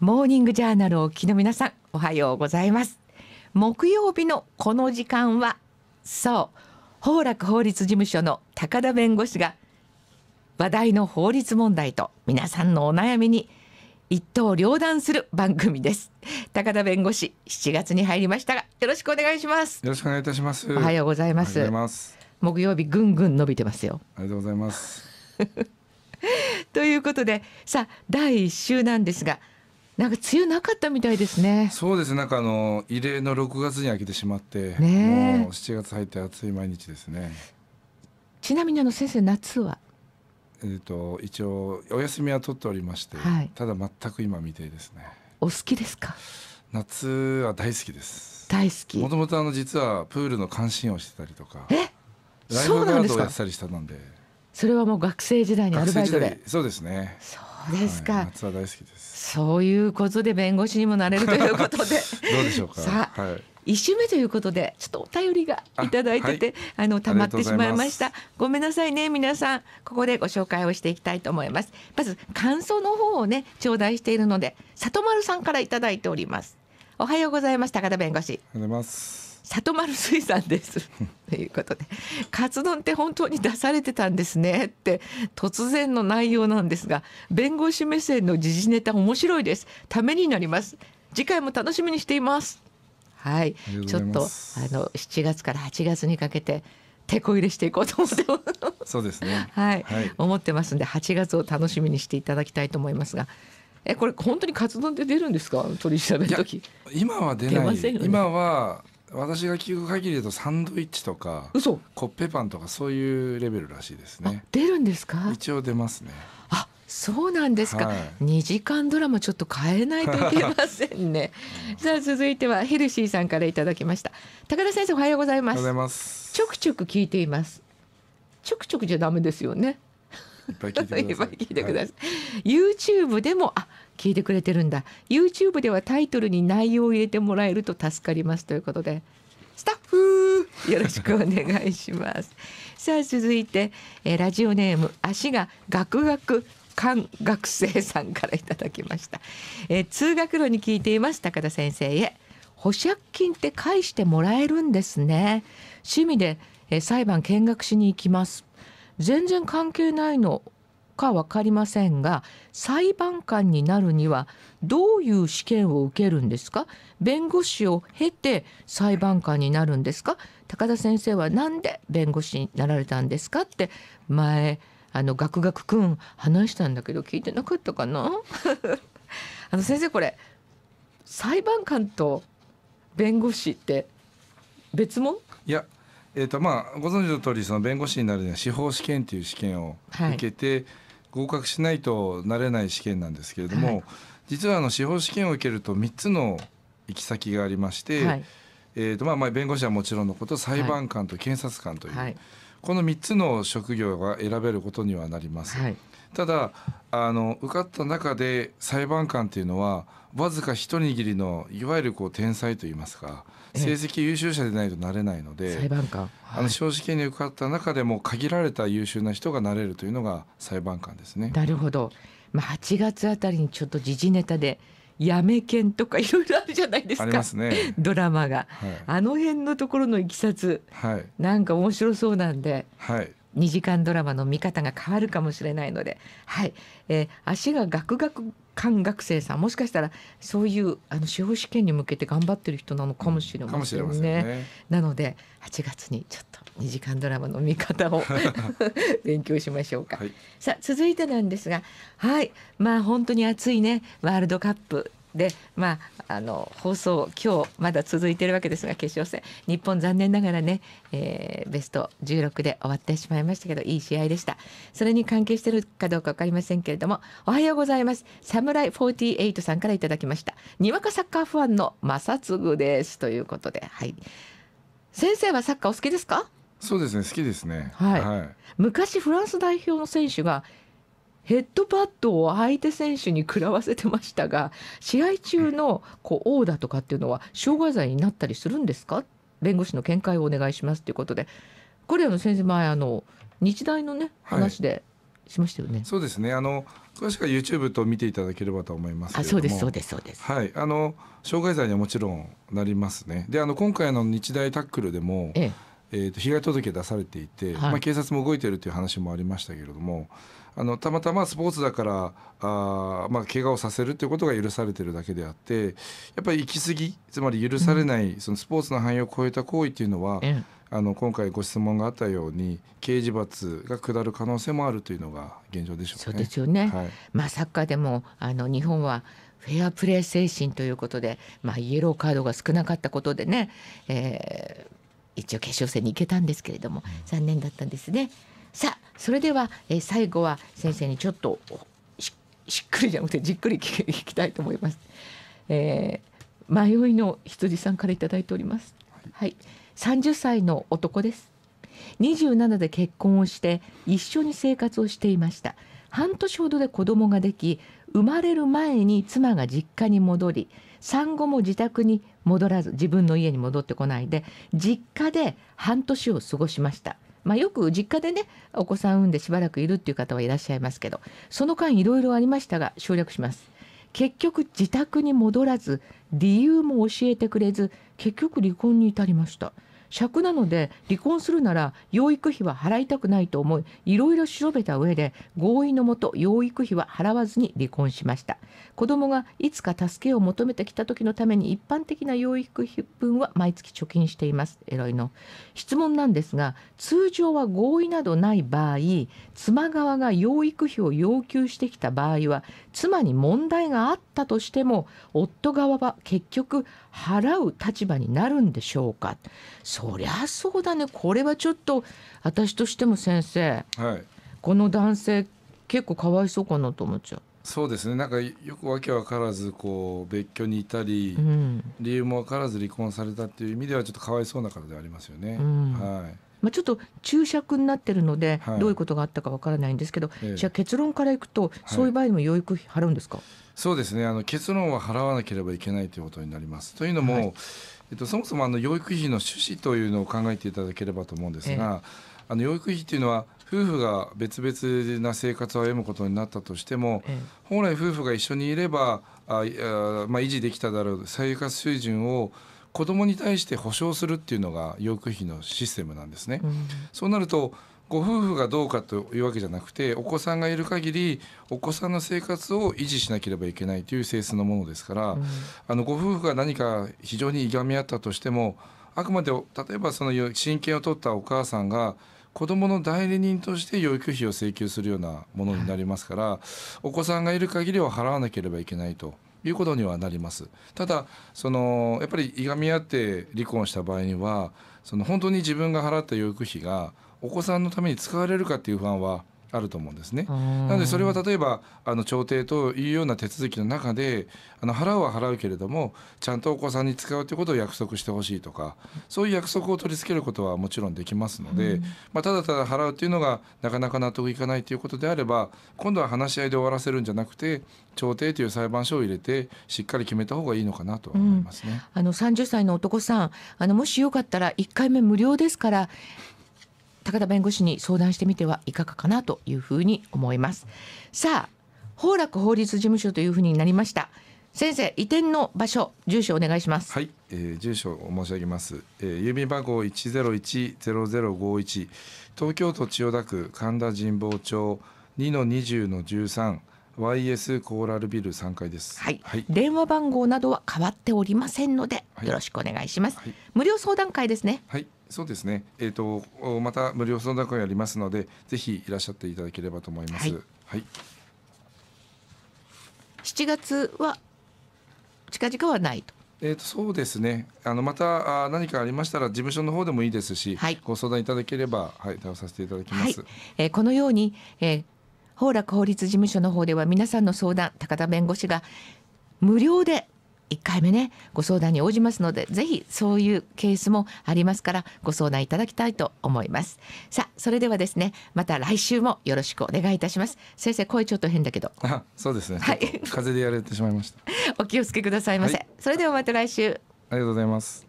モーニングジャーナルをお聞きの皆さんおはようございます木曜日のこの時間はそう法楽法律事務所の高田弁護士が話題の法律問題と皆さんのお悩みに一刀両断する番組です高田弁護士7月に入りましたがよろしくお願いしますよろしくお願いいたしますおはようございますいます木曜日ぐんぐん伸びてますよありがとうございます ということでさあ第1週なんですがなんか梅雨なかったみたいですね。そうですなんかあの異例の6月に開けてしまって、ね、もう7月入って暑い毎日ですね。ちなみにあの先生夏は。えっ、と一応お休みは取っておりまして、はい、ただ全く今未定ですね。お好きですか。夏は大好きです。大好き。もともとあの実はプールの関心をしてたりとか。え。ライブガードをやったりしたので。それはもう学生時代にアルバイトで。そうですね。そうですか、はい、夏は大好きですそういうことで弁護士にもなれるということで どうでしょうかさあ、はい一週目ということでちょっとお便りがいただいててあはい、あの溜まってしまいましたごめんなさいね皆さんここでご紹介をしていきたいと思いますまず感想の方をね頂戴しているので里丸さんからいいておりますおはようございます高田弁護士おはようございます里丸水産ですということで「カツ丼って本当に出されてたんですね」って突然の内容なんですが弁護士目線の時事ネタ面白いですためになります次回も楽しみにしていますはいちょっとあの7月から8月にかけて手こ入れしていこうと思ってそうですね、はい、はい、思ってますんで8月を楽しみにしていただきたいと思いますがえこれ本当にカツ丼って出るんですか取り調べの時今は出ない、ね、今は私が聞く限りだとサンドイッチとか嘘コッペパンとかそういうレベルらしいですね出るんですか一応出ますねあそうなんですか、はい、2時間ドラマちょっと変えないといけませんね さあ続いてはヘルシーさんからいただきました高田先生おはようございますちょくちょく聞いていますちょくちょくじゃダメですよねいっぱい聞いてください。いいさいはい、YouTube でもあ聞いてくれてるんだ YouTube ではタイトルに内容を入れてもらえると助かりますということでスタッフよろしくお願いします さあ続いて、えラジオネーム足がガクガク韓学生さんからいただきました、え通学路に聞いています高田先生へ保釈金って返してもらえるんですね趣味で、え裁判見学しに行きます全然関係ないのか分かりませんが裁判官になるにはどういう試験を受けるんですか弁護士を経て裁判官になるんですか高田先生は何で弁護士になられたんですかって前あのガクガクくん話したんだけど聞いてなかったかな あの先生これ裁判官と弁護士って別もいやえーとまあ、ご存知の通りそり弁護士になるには司法試験という試験を受けて、はい合格しないとなれない試験なんですけれども、はい、実はあの司法試験を受けると3つの行き先がありまして、はいえーとまあ、まあ弁護士はもちろんのこと裁判官と検察官という、はい、この3つの職業が選べることにはなります。はい、ただあの受かった中で裁判官というのはわずか一握りのいわゆるこう天才といいますか成績優秀者でないとなれないので裁判官、はい、あの正直に受かった中でも限られた優秀な人がなれるというのが裁判官ですね。なるほど、まあ、8月あたりにちょっと時事ネタでやめけんとかいろいろあるじゃないですか。すね、ドラマが、はい、あの辺のところのいきさつ、はい、なんか面白そうなんで。はい2時間ドラマの見方が変わるかもしれないので、はいえー、足がガクガク官学生さんもしかしたらそういうあの司法試験に向けて頑張ってる人なのかもしれませんね。んねなので8月にちょっと2時間ドラマの見方を 勉強しましょうか。はい、さあ続いてなんですがはいまあ本当に暑いねワールドカップで、まあ、あの放送今日まだ続いてるわけですが決勝戦日本残念ながらね、えー、ベスト16で終わってしまいましたけどいい試合でしたそれに関係してるかどうか分かりませんけれどもおはようございます侍イ48さんからいただきましたにわかサッカーファンの正嗣ですということで、はい、先生はサッカーお好きですかそうですね好きですね、はい、はい、昔フランス代表の選手がヘッドパッドを相手選手に食らわせてましたが試合中のこう殴打とかっていうのは傷害罪になったりするんですか弁護士の見解をお願いしますということでこれあの先生前あの日大のね話で、しましたよね、はい、そうですねあの詳しくは YouTube と見ていただければと思いますあそうですそうですそうですはいあの傷害罪にはもちろんなりますねであの今回の日大タックルでも、えええーと、被害届出されていて、はい、まあ、警察も動いているという話もありましたけれどもあのたまたまスポーツだからあ、まあ、怪我をさせるということが許されているだけであってやっぱり行き過ぎつまり許されない、うん、そのスポーツの範囲を超えた行為というのは、うん、あの今回ご質問があったように刑事罰が下る可能性もあるというのが現状でしょう、ね、そうですよね、はい、まあ、サッカーでもあの日本はフェアプレー精神ということで、まあ、イエローカードが少なかったことでね、えー、一応決勝戦に行けたんですけれども残念だったんですね。さあそれでは、え最後は先生にちょっとしっくりじゃなくてじっくり聞きたいと思います。えー、迷いの羊さんからいいております。はい、30歳の男です。27で結婚をして一緒に生活をしていました。半年ほどで子供ができ、生まれる前に妻が実家に戻り、産後も自宅に戻らず自分の家に戻ってこないで実家で半年を過ごしました。まあ、よく実家でねお子さん産んでしばらくいるっていう方はいらっしゃいますけどその間いろいろありましたが省略します。結局自宅に戻らず理由も教えてくれず結局離婚に至りました。尺なので離婚するなら養育費は払いたくないと思いいろいろ調べた上で合意のもと養育費は払わずに離婚しました子供がいつか助けを求めてきた時のために一般的な養育費分は毎月貯金していますエロいの質問なんですが通常は合意などない場合妻側が養育費を要求してきた場合は妻に問題があっったとしても夫側は結局払う立場になるんでしょうかそりゃそうだねこれはちょっと私としても先生、はい、この男性結構かわいそうかなと思っちゃう。そうですねなんかよくわけわからずこう別居にいたり、うん、理由もわからず離婚されたっていう意味ではちょっとかわいそうな方ではありますよね。うん、はいまあ、ちょっと注釈になってるので、どういうことがあったかわからないんですけど、はいじゃあ結論からいくと、そういう場合でも養育費払うんですか、はいそうですねあの結論は払わなければいけないということになります。というのも、はい、えっと、そもそもあの養育費の趣旨というのを考えていただければと思うんですが、あの養育費というのは夫婦が別々な生活を歩むことになったとしても、本来夫婦が一緒にいればああ、まあ、維持できただろう生活水準を子どもに対して保障するっていうのが養育費のシステムなんですね。うん、そうなるとご夫婦がどうかというわけじゃなくてお子さんがいる限りお子さんの生活を維持しなければいけないという性質のものですから、うん、あのご夫婦が何か非常にいがみ合ったとしてもあくまで例えばその親権を取ったお母さんが子どもの代理人として養育費を請求するようなものになりますから、はい、お子さんがいる限りは払わなければいけないと。いうことにはなりますただそのやっぱりいがみ合って離婚した場合にはその本当に自分が払った養育費がお子さんのために使われるかっていう不安はあると思うんですね。なのでそれは例えばあの調停というような手続きの中であの払うは払うけれどもちゃんとお子さんに使うということを約束してほしいとかそういう約束を取り付けることはもちろんできますので、まあ、ただただ払うというのがなかなか納得いかないということであれば今度は話し合いで終わらせるんじゃなくて調停という裁判所を入れてしっかり決めた方がいいのかなと思いますね。うん、あの歳の男さんあのもしよかったら一回目無料ですから高田弁護士に相談してみてはいかがかなというふうに思いますさあ法楽法律事務所というふうになりました先生移転の場所住所お願いしますはい、えー、住所を申し上げます、えー、郵便番号一ゼロ一ゼロゼロ五一東京都千代田区神田神保町二の2十0 1 3 YS コーラルビル三階です、はい、はい、電話番号などは変わっておりませんので、よろしくお願いします、はい、無料相談会ですねはいそうですね、えーと、とまた無料相談会やりますのでぜひいらっしゃっていただければと思います。はい、はい、月は近々はないとえー、とそうですねあのまたあ何かありましたら事務所の方でもいいですし、はい、ご相談いただければ、はい、対応させていただきます、はい、えー、このように、えー、法楽法律事務所の方では皆さんの相談高田弁護士が無料で一回目ねご相談に応じますのでぜひそういうケースもありますからご相談いただきたいと思いますさあそれではですねまた来週もよろしくお願いいたします先生声ちょっと変だけどあそうですね、はい、風邪でやられてしまいました お気をつけくださいませ、はい、それではまた来週ありがとうございます